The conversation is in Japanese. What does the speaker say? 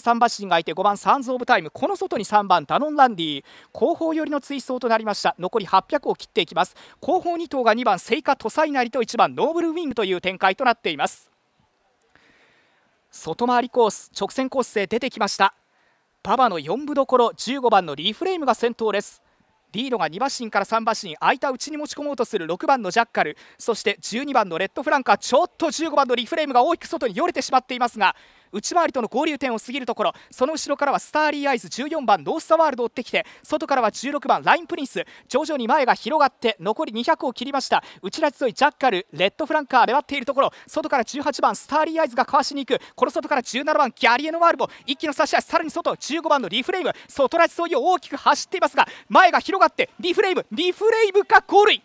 3馬身がいて5番サンズ・オブ・タイムこの外に3番ダノン・ランディ後方寄りの追走となりました残り800を切っていきます後方2頭が2番セイカ・トサイナリと1番ノーブルウィングという展開となっています外回りコース直線コースへ出てきました馬場の4分どころ15番のリーフレームが先頭ですリードが2馬身から3馬身空いた内に持ち込もうとする6番のジャッカルそして12番のレッドフランカーちょっと15番のリフレームが大きく外に寄れてしまっていますが内回りとの合流点を過ぎるところその後ろからはスターリーアイズ14番ノースタワールド追ってきて外からは16番ラインプリンス徐々に前が広がって残り200を切りました内田沿いジャッカルレッドフランカー粘っているところ外から18番スターリーアイズがかわしに行くこの外から17番ギャリエノワールド一気の差し合いさらに外15番のリフレイム外ラジ沿いを大きく走っていますが前が広がってリフレイムリフレイムかゴールイ